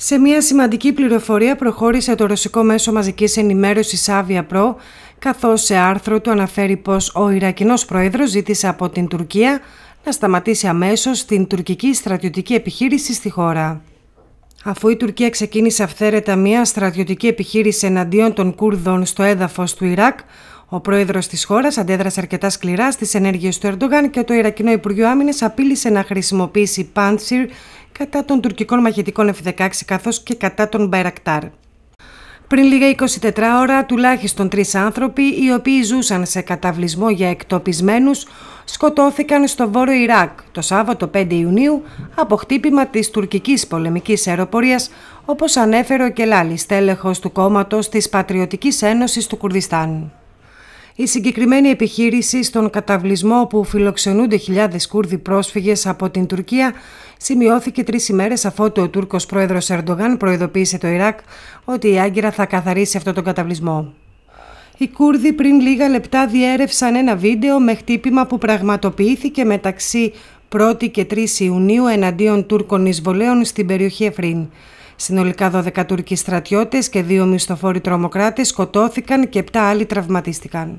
Σε μια σημαντική πληροφορία προχώρησε το ρωσικό μέσο μαζικής ενημέρωσης Avia Pro, καθώς σε άρθρο του αναφέρει πως ο Ιρακινός πρόεδρος ζήτησε από την Τουρκία να σταματήσει αμέσως την τουρκική στρατιωτική επιχείρηση στη χώρα. Αφού η Τουρκία ξεκίνησε αυθαίρετα μια στρατιωτική επιχείρηση εναντίον των Κούρδων στο έδαφος του Ιράκ, ο πρόεδρος της χώρας αντέδρασε αρκετά σκληρά στις ενέργειες του Ερντογάν και το Ιρακινό Υπουργείο Άμυνας απείλησε να χρησιμοποιήσει Pantsir κατά των τουρκικών μαχητικών F-16 καθώς και κατά των Μπαϊρακτάρ. Πριν λίγα 24 ώρα, τουλάχιστον τρεις άνθρωποι, οι οποίοι ζούσαν σε καταβλισμό για εκτοπισμένους, σκοτώθηκαν στο Βόρειο Ιράκ το Σάββατο 5 Ιουνίου από χτύπημα της τουρκικής πολεμικής αεροπορίας, όπως ανέφερε ο Κελάλης, τέλεχος του κόμματος της Πατριωτικής Ένωσης του Κουρδιστάν. Η συγκεκριμένη επιχείρηση στον καταβλισμό που φιλοξενούνται χιλιάδες Κούρδοι πρόσφυγες από την Τουρκία σημειώθηκε τρεις ημέρες αφότου ο Τούρκος πρόεδρος Ερντογάν προειδοποίησε το Ιράκ ότι η Άγκυρα θα καθαρίσει αυτό τον καταβλισμό. Οι Κούρδοι πριν λίγα λεπτά διέρευσαν ένα βίντεο με χτύπημα που πραγματοποιήθηκε μεταξύ 1η και 3 Ιουνίου εναντίον Τούρκων εισβολέων στην περιοχή Εφρίν. Συνολικά 12 Τούρκοι στρατιώτες και δύο μισθοφόροι τρομοκράτες σκοτώθηκαν και 7 άλλοι τραυματίστηκαν.